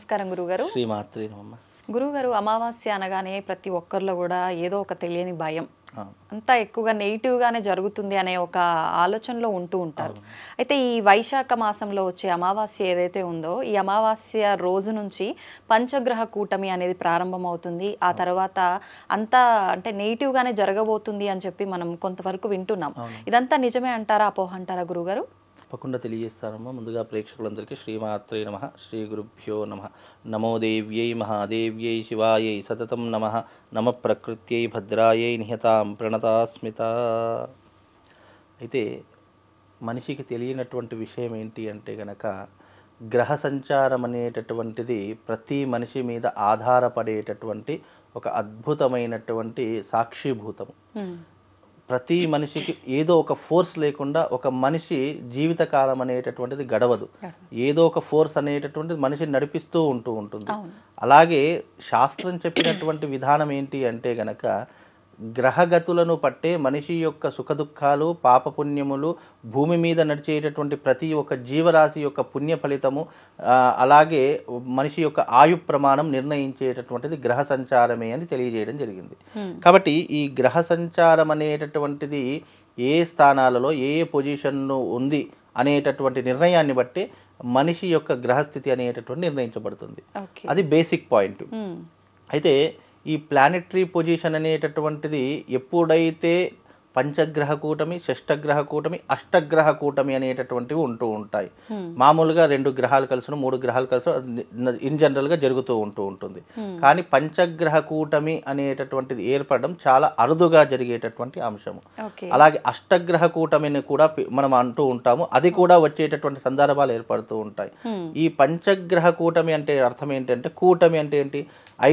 నమస్కారం గురుగారు శ్రీమాత్రి గురుగారు అమావాస్య అనగానే ప్రతి ఒక్కరిలో కూడా ఏదో ఒక తెలియని భయం అంతా ఎక్కువగా నెగిటివ్ గానే జరుగుతుంది అనే ఒక ఆలోచనలో ఉంటూ ఉంటారు అయితే ఈ వైశాఖ మాసంలో వచ్చే అమావాస్య ఏదైతే ఉందో ఈ అమావాస్య రోజు నుంచి పంచగ్రహ కూటమి అనేది ప్రారంభమవుతుంది ఆ తర్వాత అంతా అంటే నెగిటివ్ గానే జరగబోతుంది అని చెప్పి మనం కొంతవరకు వింటున్నాం ఇదంతా నిజమే అంటారా అపోహ అంటారా గురుగారు తప్పకుండా తెలియజేస్తానమ్మా ముందుగా ప్రేక్షకులందరికీ శ్రీమాత్రే నమ శ్రీ గురుభ్యో నమ నమో దేవ్యై మహాదేవ్యై శివాయై సతతం నమ నమ ప్రకృత్యై భద్రాయై నిహతాం ప్రణతాస్మిత అయితే మనిషికి తెలియనటువంటి విషయం ఏంటి అంటే గనక గ్రహ సంచారం అనేటటువంటిది ప్రతి మనిషి మీద ఆధారపడేటటువంటి ఒక అద్భుతమైనటువంటి సాక్షిభూతం ప్రతి మనిషికి ఏదో ఒక ఫోర్స్ లేకుండా ఒక మనిషి జీవితకాలం అనేటటువంటిది గడవదు ఏదో ఒక ఫోర్స్ అనేటటువంటిది మనిషిని నడిపిస్తూ ఉంటూ ఉంటుంది అలాగే శాస్త్రం చెప్పినటువంటి విధానం ఏంటి అంటే గనక గ్రహగతులను పట్టే మనిషి యొక్క సుఖదుఖాలు పాపపుణ్యములు భూమి మీద నడిచేటటువంటి ప్రతి ఒక్క జీవరాశి యొక్క పుణ్య ఫలితము అలాగే మనిషి యొక్క ఆయు ప్రమాణం నిర్ణయించేటటువంటిది గ్రహ సంచారమే అని తెలియజేయడం జరిగింది కాబట్టి ఈ గ్రహ సంచారం అనేటటువంటిది ఏ స్థానాలలో ఏ పొజిషన్ను ఉంది అనేటటువంటి నిర్ణయాన్ని బట్టి మనిషి యొక్క గ్రహస్థితి అనేటటువంటి నిర్ణయించబడుతుంది అది బేసిక్ పాయింట్ అయితే ఈ ప్లానిటరీ పొజిషన్ అనేటటువంటిది ఎప్పుడైతే పంచగ్రహ కూటమి షష్టగ్రహ కూటమి అష్టగ్రహ కూటమి అనేటటువంటివి ఉంటూ ఉంటాయి hmm. మామూలుగా రెండు గ్రహాలు కలిసిన మూడు గ్రహాలు కలిసిన ఇన్ జనరల్గా జరుగుతూ ఉంటూ ఉంటుంది hmm. కానీ పంచగ్రహ కూటమి అనేటటువంటిది ఏర్పడడం చాలా అరుదుగా జరిగేటటువంటి అంశము అలాగే అష్టగ్రహ కూటమిని కూడా మనం అంటూ ఉంటాము అది కూడా వచ్చేటటువంటి సందర్భాలు ఏర్పడుతూ ఉంటాయి hmm. ఈ పంచగ్రహ కూటమి అంటే అర్థం ఏంటంటే కూటమి అంటే ఏంటి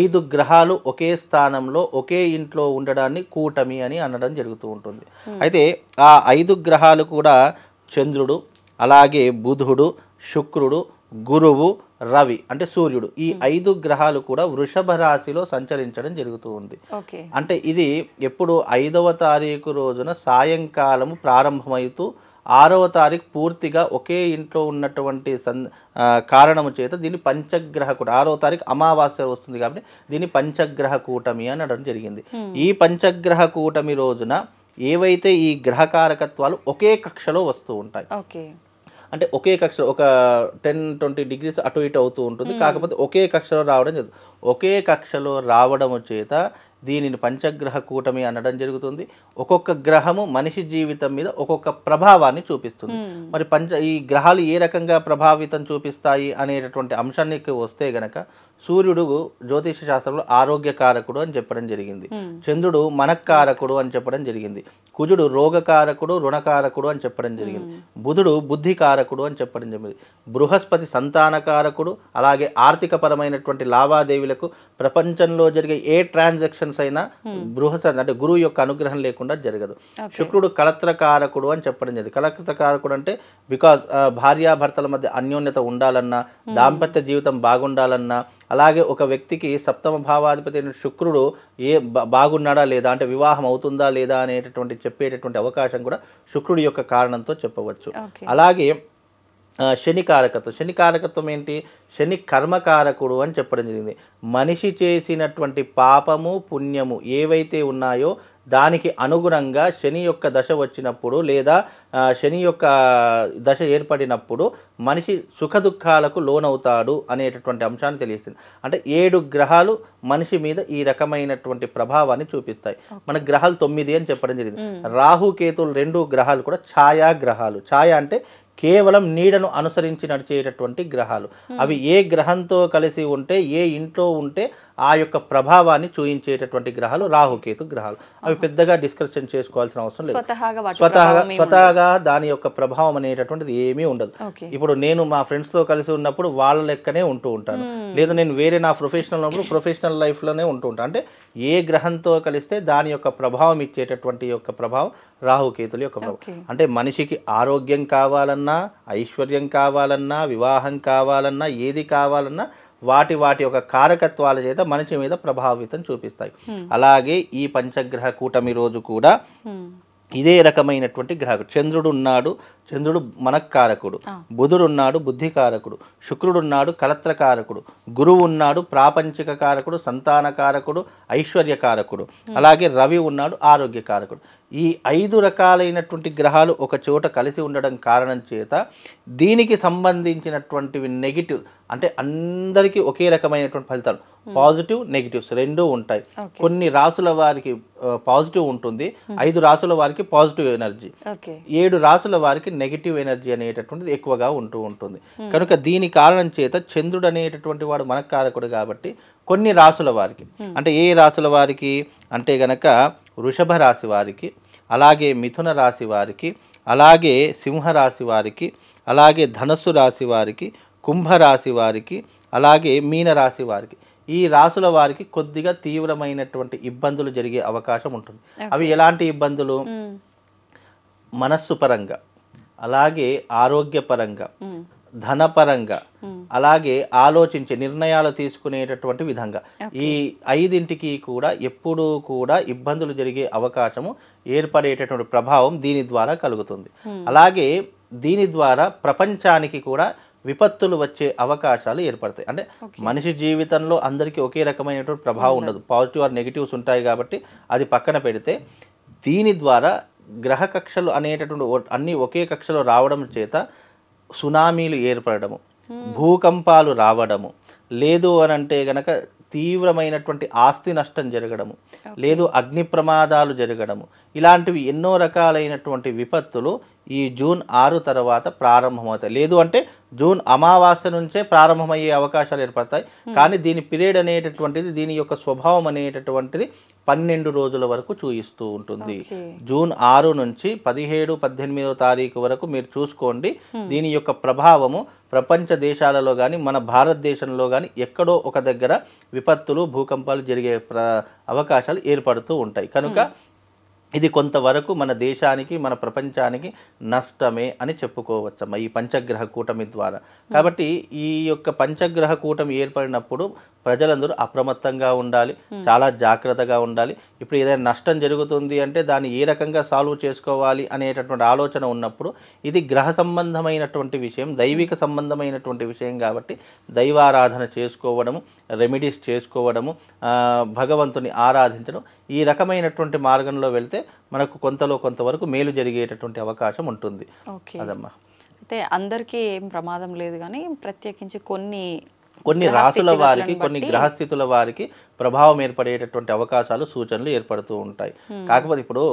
ఐదు గ్రహాలు ఒకే స్థానంలో ఒకే ఇంట్లో ఉండడాన్ని కూటమి అని అనడం జరుగుతూ ఉంటుంది hmm. అయితే ఆ ఐదు గ్రహాలు కూడా చంద్రుడు అలాగే బుధుడు శుక్రుడు గురువు రవి అంటే సూర్యుడు ఈ hmm. ఐదు గ్రహాలు కూడా వృషభ రాశిలో సంచరించడం జరుగుతూ ఉంది అంటే ఇది ఎప్పుడు ఐదవ తారీఖు రోజున సాయంకాలము ప్రారంభమవుతూ ఆరవ తారీఖు పూర్తిగా ఒకే ఇంట్లో ఉన్నటువంటి సన్ కారణము చేత దీన్ని పంచగ్రహ కూట ఆరవ తారీఖు అమావాస్య వస్తుంది కాబట్టి దీన్ని పంచగ్రహ కూటమి అని అనడం జరిగింది ఈ పంచగ్రహ కూటమి రోజున ఏవైతే ఈ గ్రహ కారకత్వాలు ఒకే కక్షలో వస్తూ ఉంటాయి అంటే ఒకే కక్ష ఒక టెన్ ట్వంటీ డిగ్రీస్ అటు ఇటు అవుతూ ఉంటుంది కాకపోతే ఒకే కక్షలో రావడం జరుగుతుంది ఒకే కక్షలో రావడం చేత దీనిని పంచగ్రహ కూటమి అనడం జరుగుతుంది ఒక్కొక్క గ్రహము మనిషి జీవితం మీద ఒక్కొక్క ప్రభావాన్ని చూపిస్తుంది hmm. మరి పంచ ఈ గ్రహాలు ఏ రకంగా ప్రభావితం చూపిస్తాయి అనేటటువంటి అంశానికి వస్తే గనక సూర్యుడు జ్యోతిష శాస్త్రంలో ఆరోగ్యకారకుడు అని చెప్పడం జరిగింది hmm. చంద్రుడు మనకారకుడు అని చెప్పడం జరిగింది కుజుడు రోగకారకుడు రుణకారకుడు అని చెప్పడం జరిగింది hmm. బుధుడు బుద్ధికారకుడు అని చెప్పడం జరిగింది బృహస్పతి సంతానకారకుడు అలాగే ఆర్థిక పరమైనటువంటి లావాదేవీలకు ప్రపంచంలో జరిగే ఏ ట్రాన్సాక్షన్స్ అయినా hmm. బృహస్ అంటే గురువు యొక్క అనుగ్రహం లేకుండా జరగదు శుక్రుడు కలత్రకారకుడు అని చెప్పడం జరిగింది కలత్రకారకుడు అంటే బికాస్ భార్యాభర్తల మధ్య అన్యోన్యత ఉండాలన్నా hmm. దాంపత్య జీవితం బాగుండాలన్నా అలాగే ఒక వ్యక్తికి సప్తమ భావాధిపతి అయిన శుక్రుడు ఏ బాగున్నాడా లేదా అంటే వివాహం అవుతుందా లేదా అనేటటువంటి చెప్పేటటువంటి అవకాశం కూడా శుక్రుడి యొక్క కారణంతో చెప్పవచ్చు అలాగే శనికారకత్వం శనికారకత్వం ఏంటి శని కర్మకారకుడు అని చెప్పడం జరిగింది మనిషి చేసినటువంటి పాపము పుణ్యము ఏవైతే ఉన్నాయో దానికి అనుగుణంగా శని యొక్క దశ వచ్చినప్పుడు లేదా శని యొక్క దశ ఏర్పడినప్పుడు మనిషి సుఖదుఖాలకు లోనవుతాడు అనేటటువంటి అంశాన్ని తెలియజేస్తుంది అంటే ఏడు గ్రహాలు మనిషి మీద ఈ రకమైనటువంటి ప్రభావాన్ని చూపిస్తాయి మన గ్రహాలు తొమ్మిది అని చెప్పడం జరిగింది రాహు కేతులు రెండు గ్రహాలు కూడా ఛాయా గ్రహాలు ఛాయ అంటే కేవలం నీడను అనుసరించి నడిచేటటువంటి గ్రహాలు అవి ఏ గ్రహంతో కలిసి ఉంటే ఏ ఇంట్లో ఉంటే ఆ యొక్క ప్రభావాన్ని చూయించేటటువంటి గ్రహాలు రాహుకేతు గ్రహాలు అవి పెద్దగా డిస్కషన్ చేసుకోవాల్సిన అవసరం లేదు స్వతహాగా స్వతహాగా దాని యొక్క ప్రభావం అనేటటువంటిది ఏమీ ఉండదు ఇప్పుడు నేను మా ఫ్రెండ్స్తో కలిసి ఉన్నప్పుడు వాళ్ళ లెక్కనే ఉంటూ ఉంటాను లేదా నేను వేరే నా ప్రొఫెషనల్ ఉన్నప్పుడు ప్రొఫెషనల్ లైఫ్లోనే ఉంటూ ఉంటాను అంటే ఏ గ్రహంతో కలిస్తే దాని యొక్క ప్రభావం ఇచ్చేటటువంటి యొక్క ప్రభావం రాహుకేతుల యొక్క ప్రభావం అంటే మనిషికి ఆరోగ్యం కావాలన్నా ఐశ్వర్యం కావాలన్నా వివాహం కావాలన్నా ఏది కావాలన్నా వాటి వాటి యొక్క కారకత్వాల చేత మనిషి మీద ప్రభావితం చూపిస్తాయి అలాగే ఈ పంచగ్రహ కూటమి రోజు కూడా ఇదే రకమైనటువంటి గ్రహ చంద్రుడు ఉన్నాడు చంద్రుడు మనకారకుడు బుధుడున్నాడు బుద్ధికారకుడు శుక్రుడున్నాడు కలత్రకారకుడు గురువు ఉన్నాడు ప్రాపంచిక కారకుడు సంతానకారకుడు ఐశ్వర్యకారకుడు అలాగే రవి ఉన్నాడు ఆరోగ్యకారకుడు ఈ ఐదు రకాలైనటువంటి గ్రహాలు ఒక చోట కలిసి ఉండడం కారణం చేత దీనికి సంబంధించినటువంటివి నెగిటివ్ అంటే అందరికీ ఒకే రకమైనటువంటి ఫలితాలు పాజిటివ్ నెగిటివ్స్ రెండూ ఉంటాయి కొన్ని రాసుల వారికి పాజిటివ్ ఉంటుంది ఐదు రాసుల వారికి పాజిటివ్ ఎనర్జీ ఏడు రాసుల వారికి నెగిటివ్ ఎనర్జీ అనేటటువంటిది ఎక్కువగా ఉంటూ ఉంటుంది కనుక దీని కారణం చేత చంద్రుడు అనేటటువంటి వాడు మనకు కారకుడు కాబట్టి కొన్ని రాసుల వారికి అంటే ఏ రాసుల వారికి అంటే గనక వృషభ రాశి వారికి అలాగే మిథున రాశి వారికి అలాగే సింహరాశి వారికి అలాగే ధనస్సు రాశి వారికి కుంభరాశి వారికి అలాగే మీనరాశి వారికి ఈ రాసుల వారికి కొద్దిగా తీవ్రమైనటువంటి ఇబ్బందులు జరిగే అవకాశం ఉంటుంది అవి ఎలాంటి ఇబ్బందులు hmm. మనస్సు పరంగా అలాగే ఆరోగ్యపరంగా ధనపరంగా అలాగే ఆలోచించే నిర్ణయాలు తీసుకునేటటువంటి విధంగా ఈ ఐదింటికి కూడా ఎప్పుడూ కూడా ఇబ్బందులు జరిగే అవకాశము ఏర్పడేటటువంటి ప్రభావం దీని ద్వారా కలుగుతుంది అలాగే దీని ద్వారా ప్రపంచానికి కూడా విపత్తులు వచ్చే అవకాశాలు ఏర్పడతాయి అంటే మనిషి జీవితంలో అందరికీ ఒకే రకమైనటువంటి ప్రభావం ఉండదు పాజిటివ్ ఆర్ నెగిటివ్స్ ఉంటాయి కాబట్టి అది పక్కన పెడితే దీని ద్వారా గ్రహ కక్షలు అనేటటువంటి అన్ని ఒకే కక్షలో రావడం చేత సునామీలు ఏర్పడము భూకంపాలు రావడము లేదు అని అంటే గనక తీవ్రమైనటువంటి ఆస్తి నష్టం జరగడము లేదు అగ్ని ప్రమాదాలు జరగడము ఇలాంటివి ఎన్నో రకాలైనటువంటి విపత్తులు ఈ జూన్ ఆరు తర్వాత ప్రారంభమవుతాయి లేదు అంటే జూన్ అమావాస్య నుంచే ప్రారంభమయ్యే అవకాశాలు ఏర్పడతాయి కానీ దీని పీరియడ్ అనేటటువంటిది దీని యొక్క స్వభావం అనేటటువంటిది పన్నెండు రోజుల వరకు చూయిస్తూ ఉంటుంది జూన్ ఆరు నుంచి పదిహేడు పద్దెనిమిదో తారీఖు వరకు మీరు చూసుకోండి దీని యొక్క ప్రభావము ప్రపంచ దేశాలలో కానీ మన భారతదేశంలో కానీ ఎక్కడో ఒక దగ్గర విపత్తులు భూకంపాలు జరిగే అవకాశాలు ఏర్పడుతూ ఉంటాయి కనుక ఇది కొంతవరకు మన దేశానికి మన ప్రపంచానికి నష్టమే అని చెప్పుకోవచ్చమ్మా ఈ పంచగ్రహ కూటమి ద్వారా కాబట్టి ఈ యొక్క పంచగ్రహ కూటమి ఏర్పడినప్పుడు ప్రజలందరూ అప్రమత్తంగా ఉండాలి hmm. చాలా జాగ్రత్తగా ఉండాలి ఇప్పుడు ఏదైనా నష్టం జరుగుతుంది అంటే దాన్ని ఏ రకంగా సాల్వ్ చేసుకోవాలి అనేటటువంటి ఆలోచన ఉన్నప్పుడు ఇది గ్రహ సంబంధమైనటువంటి విషయం దైవిక సంబంధమైనటువంటి విషయం కాబట్టి దైవారాధన చేసుకోవడము రెమెడీస్ చేసుకోవడము భగవంతుని ఆరాధించడం ఈ రకమైనటువంటి మార్గంలో వెళ్తే మనకు కొంతలో కొంతవరకు మేలు జరిగేటటువంటి అవకాశం ఉంటుంది అదమ్మా అయితే అందరికీ ఏం ప్రమాదం లేదు కానీ ప్రత్యేకించి కొన్ని కొన్ని రాసుల వారికి కొన్ని గ్రహస్థితుల వారికి ప్రభావం ఏర్పడేటటువంటి అవకాశాలు సూచనలు ఏర్పడుతూ ఉంటాయి కాకపోతే ఇప్పుడు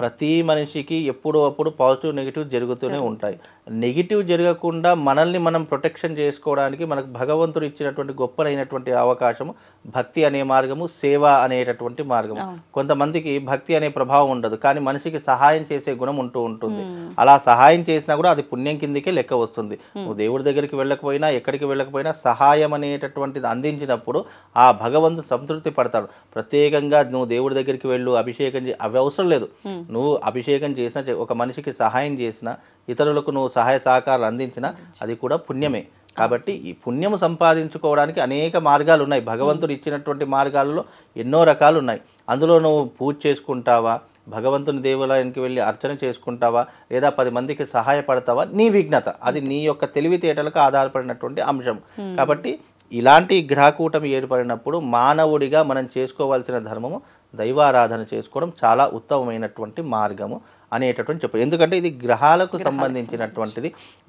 ప్రతి మనిషికి ఎప్పుడో అప్పుడు పాజిటివ్ నెగిటివ్ జరుగుతూనే ఉంటాయి నెగిటివ్ జరగకుండా మనల్ని మనం ప్రొటెక్షన్ చేసుకోవడానికి మనకు భగవంతుడు ఇచ్చినటువంటి గొప్పనైనటువంటి అవకాశము భక్తి అనే మార్గము సేవ అనేటటువంటి మార్గము కొంతమందికి భక్తి అనే ప్రభావం ఉండదు కానీ మనిషికి సహాయం చేసే గుణం ఉంటూ ఉంటుంది అలా సహాయం చేసినా కూడా అది పుణ్యం కిందికే లెక్క వస్తుంది నువ్వు దేవుడి దగ్గరికి వెళ్ళకపోయినా ఎక్కడికి వెళ్ళకపోయినా సహాయం అనేటటువంటిది అందించినప్పుడు ఆ భగవంతుడు సంతృప్తి పడతాడు ప్రత్యేకంగా నువ్వు దేవుడి దగ్గరికి వెళ్ళు అభిషేకం అవి అవసరం లేదు నువ్వు అభిషేకం చేసిన ఒక మనిషికి సహాయం చేసిన ఇతరులకు నువ్వు సహాయ సహకారాలు అందించిన అది కూడా పుణ్యమే కాబట్టి ఈ పుణ్యము సంపాదించుకోవడానికి అనేక మార్గాలు ఉన్నాయి భగవంతుడు ఇచ్చినటువంటి మార్గాలలో ఎన్నో రకాలు ఉన్నాయి అందులో నువ్వు పూజ చేసుకుంటావా భగవంతుని దేవాలయానికి వెళ్ళి అర్చన చేసుకుంటావా లేదా పది మందికి సహాయపడతావా నీ విఘ్నత అది నీ యొక్క తెలివితేటలకు ఆధారపడినటువంటి అంశం కాబట్టి ఇలాంటి గ్రహకూటమి ఏర్పడినప్పుడు మానవుడిగా మనం చేసుకోవాల్సిన ధర్మము దైవారాధన చేసుకోవడం చాలా ఉత్తమమైనటువంటి మార్గము అనేటటువంటి చెప్పారు ఎందుకంటే ఇది గ్రహాలకు సంబంధించినటువంటిది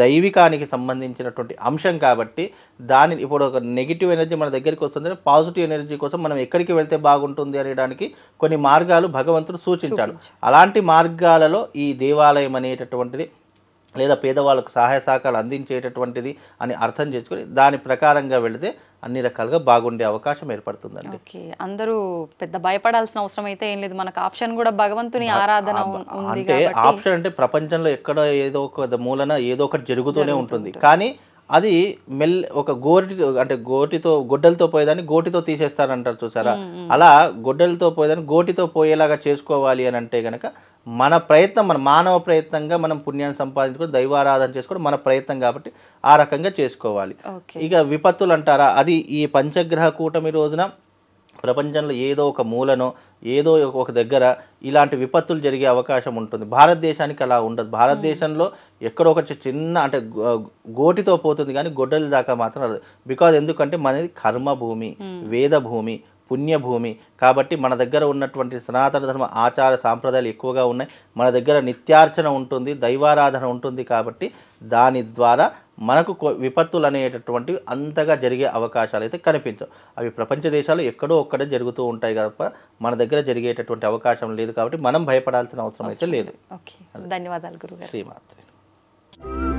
దైవికానికి సంబంధించినటువంటి అంశం కాబట్టి దాని ఇప్పుడు ఒక నెగిటివ్ ఎనర్జీ మన దగ్గరికి వస్తుంది పాజిటివ్ ఎనర్జీ కోసం మనం ఎక్కడికి వెళ్తే బాగుంటుంది అనేదానికి కొన్ని మార్గాలు భగవంతుడు సూచించాడు అలాంటి మార్గాలలో ఈ దేవాలయం అనేటటువంటిది లేదా పేదవాళ్ళకు సహాయ సహకారాలు అందించేటటువంటిది అని అర్థం చేసుకుని దాని ప్రకారంగా వెళితే అన్ని రకాలుగా బాగుండే అవకాశం ఏర్పడుతుందండి ఓకే అందరూ పెద్ద భయపడాల్సిన అవసరం అయితే ఏం లేదు మనకు ఆప్షన్ కూడా భగవంతుని ఆరాధన అంటే ఆప్షన్ అంటే ప్రపంచంలో ఎక్కడ ఏదో ఒక మూలన ఏదో ఒకటి జరుగుతూనే ఉంటుంది కానీ అది మెల్ ఒక గోటి అంటే గోటితో గొడ్డలతో పోయేదాన్ని గోటితో తీసేస్తారంటారు చూసారా అలా గొడ్డలతో పోయేదాన్ని గోటితో పోయేలాగా చేసుకోవాలి అని అంటే గనక మన ప్రయత్నం మన మానవ ప్రయత్నంగా మనం పుణ్యాన్ని సంపాదించుకొని దైవారాధన చేసుకోవడం మన ప్రయత్నం కాబట్టి ఆ రకంగా చేసుకోవాలి ఇక విపత్తులు అంటారా అది ఈ పంచగ్రహ కూటమి రోజున ప్రపంచంలో ఏదో ఒక మూలను ఏదో ఒక దగ్గర ఇలాంటి విపత్తులు జరిగే అవకాశం ఉంటుంది భారతదేశానికి అలా ఉండదు భారతదేశంలో ఎక్కడో ఒకటి చిన్న అంటే గోటితో పోతుంది కానీ గొడ్డలి దాకా మాత్రం రాదు బికాజ్ ఎందుకంటే మనది కర్మభూమి వేద భూమి పుణ్యభూమి కాబట్టి మన దగ్గర ఉన్నటువంటి సనాతన ధర్మ ఆచార సాంప్రదాయాలు ఎక్కువగా ఉన్నాయి మన దగ్గర నిత్యార్చన ఉంటుంది దైవారాధన ఉంటుంది కాబట్టి దాని ద్వారా మనకు విపత్తులు అనేటటువంటివి అంతగా జరిగే అవకాశాలు అయితే కనిపించవు అవి ప్రపంచ దేశాలు ఎక్కడో ఒక్కడే జరుగుతూ ఉంటాయి తప్ప మన దగ్గర జరిగేటటువంటి అవకాశం లేదు కాబట్టి మనం భయపడాల్సిన అవసరం అయితే లేదు ధన్యవాదాలు గురువు శ్రీమాత్రి